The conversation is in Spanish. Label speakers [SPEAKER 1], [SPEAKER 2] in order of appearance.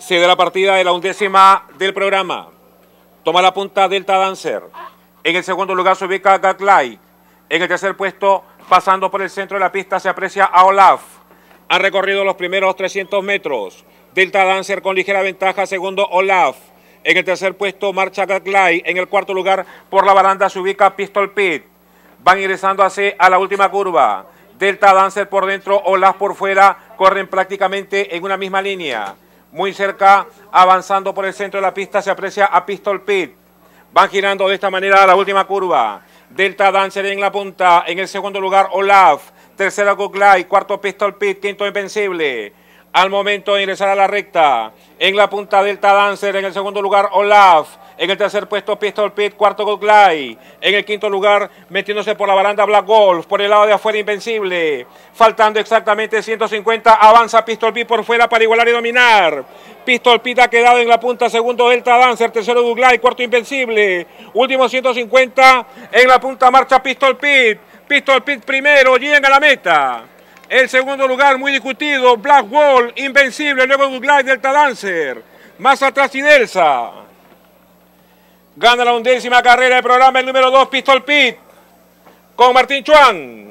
[SPEAKER 1] se da la partida de la undécima del programa. Toma la punta Delta Dancer. En el segundo lugar se ubica Gatlay. En el tercer puesto, pasando por el centro de la pista, se aprecia a Olaf. Han recorrido los primeros 300 metros. Delta Dancer con ligera ventaja, segundo Olaf. En el tercer puesto marcha Gatlay. En el cuarto lugar por la baranda se ubica Pistol Pit. Van ingresando así a la última curva. Delta Dancer por dentro, Olaf por fuera, corren prácticamente en una misma línea muy cerca, avanzando por el centro de la pista, se aprecia a Pistol Pit. Van girando de esta manera a la última curva. Delta Dancer en la punta, en el segundo lugar Olaf, tercera y cuarto Pistol Pit, quinto Invencible. Al momento de ingresar a la recta, en la punta Delta Dancer, en el segundo lugar Olaf, en el tercer puesto Pistol Pit, cuarto Gold En el quinto lugar, metiéndose por la baranda Black Golf, por el lado de afuera Invencible. Faltando exactamente 150, avanza Pistol Pit por fuera para igualar y dominar. Pistol Pit ha quedado en la punta, segundo Delta Dancer, tercero Gold cuarto Invencible. Último 150, en la punta marcha Pistol Pit. Pistol Pit primero, llega a la meta. El segundo lugar muy discutido, Black Wall, Invencible, luego Douglas Delta Dancer. Más atrás Tidelsa. Gana la undécima carrera del programa el número 2, Pistol Pit, con Martín Chuan.